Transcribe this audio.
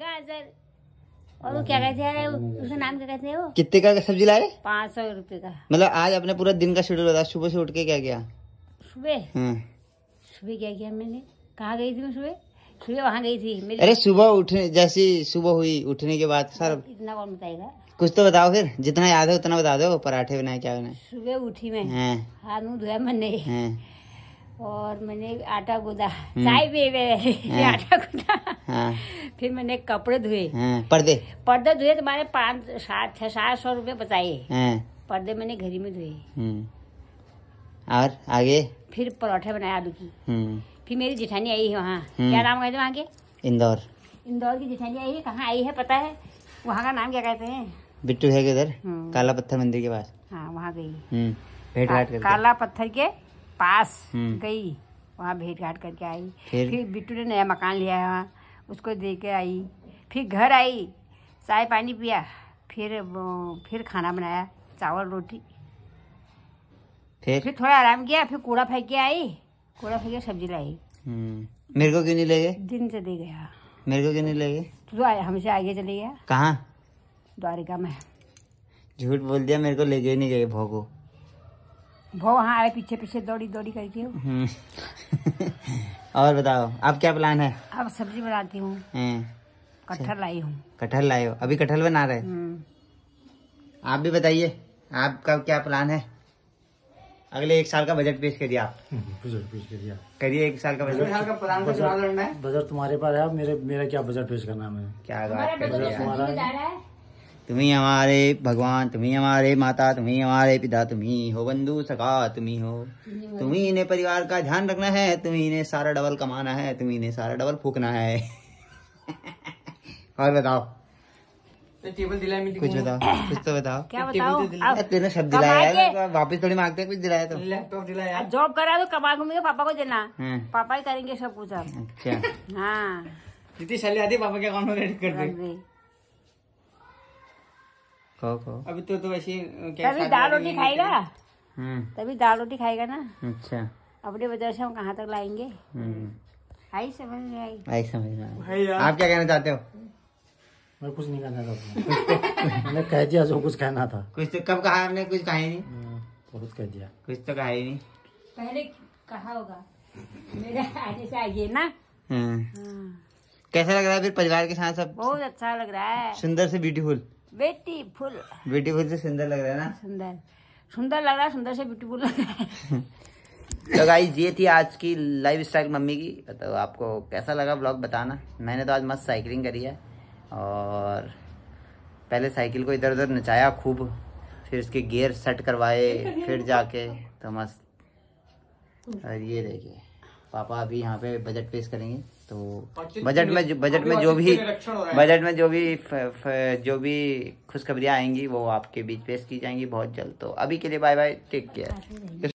गाजर और वो क्या कहते हैं उसका नाम क्या कहते हैं कितने का सब्जी लाए पाँच सौ रूपये का मतलब आज अपने पूरा दिन का शेड्यूल बताया सुबह से उठ के क्या किया सुबह हम्म। सुबह क्या किया मैंने कहाँ गई थी सुबह सुबह वहाँ गई थी अरे सुबह उठने जैसी सुबह हुई उठने के बाद सर इतना कौन बताएगा कुछ तो बताओ फिर जितना याद है उतना बता दो पराठे बनाए क्या बनाए सुबह उठी मैं हाँ। हाथ मुँह धोया मैंने हाँ। और मैंने आटा गूदा हम्म। चाय पी हाँ। आटा गूदा फिर मैंने कपड़े धोए हम्म, पर्दे पर्दे धोए तो मारे पाँच सात छह सात सौ रूपये बताए हम्म। पर्दे मैंने घर में धोए हम्म। और आगे फिर परोठे बनाए आलू की फिर मेरी जिठानी आई है वहाँ क्या नाम कहते तो वहाँ के इंदौर इंदौर की जिठानी आई है कहाँ आई है पता है वहाँ का नाम क्या कहते हैं बिट्टू है किधर काला पत्थर मंदिर के पास हाँ वहाँ गई भेंट घाट काला पत्थर के पास गई वहाँ भेंट घाट करके आई फिर, फिर बिट्टू ने नया मकान लिया है वहाँ उसको दे के आई फिर घर आई चाय पानी पिया फिर फिर खाना बनाया चावल रोटी फिर फिर थोड़ा आराम किया फिर कूड़ा फेंक के आई कूड़ा फेंक के सब्जी लाई हम्म। मेरे को क्यों नहीं ले गए दिन से दे गया मेरे को क्यों नहीं ले गए तू तो हमसे आगे चले गया कहाँ द्वारिका में झूठ बोल दिया मेरे को ले गए नहीं गए भोगो भो वहाँ आए पीछे पीछे दौड़ी दौड़ी करके हम्म। और बताओ अब क्या प्लान है अब सब्जी बनाती हूँ हम्म। कटहल लाई हूँ कटहल लाए हो अभी कटहल बना रहे हम्म। आप भी बताइए आपका क्या प्लान है अगले एक साल का बजट पेश करिए आप करिए एक साल का बजट बजट तुम्हारे पास है मेरे मेरा क्या बजट पेश करना है क्या बात तुम्हारा तुम हमारे भगवान तुम हमारे माता तुम हमारे पिता तुम हो बंधु सखा तुम हो तुम इन्हें परिवार का ध्यान रखना है तुम्हें ही सारा डबल कमाना है तुम्हें ही सारा डबल फूकना है और बताओ टेबल तो दिलाया कुछ बताओ कुछ तो बताओ क्या तो बताओ तेरे सब दिलाया वापिस थोड़ी मांगते कुछ दिलाया तो लैपटॉप दिलाया जॉब करा तो कमा घूमेंगे पापा को देना हाँ। पापा ही करेंगे सब कुछ अच्छा हाँ जितनी सैलरी आती पापा के अकाउंट में क्रेडिट कर देंगे हाँ खाओ खाओ अभी तो तो वैसे तभी दाल रोटी खाएगा हम्म। तभी दाल रोटी खाएगा ना अच्छा अपने वजह से हम कहाँ तक लाएंगे हम्म। आई समझ में आई आई समझ में आप क्या कहना चाहते हो मैं कुछ नहीं कहना था मैंने कह दिया जो कुछ कहना था कुछ तो कब कहा हमने कुछ कहा ही नहीं हम्म, बहुत कह दिया कुछ तो कहा ही नहीं पहले कहा होगा मेरे आने से आइए ना हाँ। कैसा लग रहा है फिर परिवार के साथ सब बहुत अच्छा लग रहा है सुंदर से ब्यूटीफुल ब्यूटीफुल ब्यूटीफुल से सुंदर लग रहा है ना सुंदर सुंदर लग रहा है सुंदर से ब्यूटीफुल तो गाइज ये थी आज की लाइफ स्टाइल मम्मी की तो आपको कैसा लगा ब्लॉग बताना मैंने तो आज मस्त साइकिलिंग करी है और पहले साइकिल को इधर उधर नचाया खूब फिर उसके गियर सेट करवाए तो फिर जाके तो मस्त और ये देखिए पापा अभी यहाँ पे बजट पेश करेंगे तो बजट में बजट में जो भी बजट में जो भी फ, फ, जो भी खुशखबरियाँ आएंगी वो आपके बीच पेश की जाएंगी बहुत जल्द तो अभी के लिए बाय बाय टेक केयर